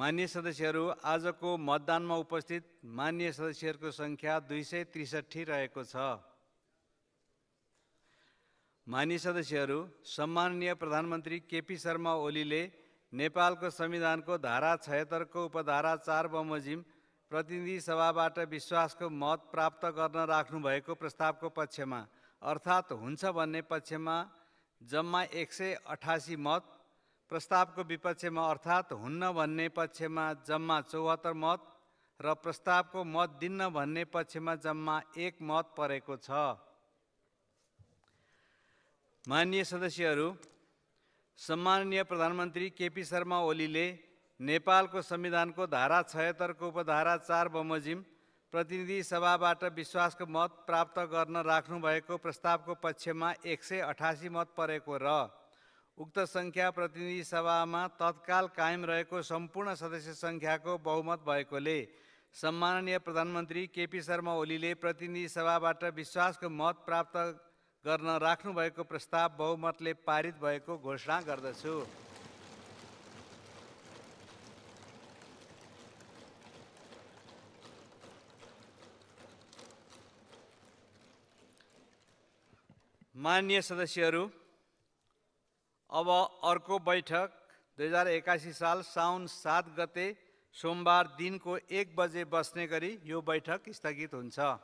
मान्य सदस्यहरू आजको मतदानमा उपस्थित मान्य सदस्यहरूको सङ्ख्या दुई सय त्रिसठी रहेको छ मान्य सदस्यहरू सम्माननीय प्रधानमन्त्री केपी शर्मा ओलीले नेपालको संविधानको धारा छयत्तरको उपधारा चार बमोजिम प्रतिनिधि सभाबाट विश्वासको मत प्राप्त गर्न राख्नुभएको प्रस्तावको पक्षमा अर्थात् हुन्छ भन्ने पक्षमा जम्मा एक सय अठासी मत प्रस्तावको विपक्षमा अर्थात् हुन्न भन्ने पक्षमा जम्मा चौहत्तर मत र प्रस्तावको मत दिन्न भन्ने पक्षमा जम्मा एक मत परेको छ मान्य सदस्यहरू सम्माननीय प्रधानमन्त्री केपी शर्मा ओलीले नेपालको संविधानको धारा छयत्तरको उपधारा चार बमोजिम प्रतिनिधि सभाबाट विश्वासको मत प्राप्त गर्न राख्नुभएको प्रस्तावको पक्षमा एक सय अठासी मत परेको र उक्त सङ्ख्या प्रतिनिधि सभामा तत्काल कायम रहेको सम्पूर्ण सदस्य सङ्ख्याको बहुमत भएकोले सम्माननीय प्रधानमन्त्री केपी शर्मा ओलीले प्रतिनिधि सभाबाट विश्वासको मत प्राप्त गर्न राख्नुभएको प्रस्ताव बहुमतले पारित भएको घोषणा गर्दछु मान्य सदस्यहरू अब अर्क बैठक दुई हजार एक्कासी साल साउन सात गते सोमवार दिन को एक बजे बस्ने करी यो बैठक स्थगित हो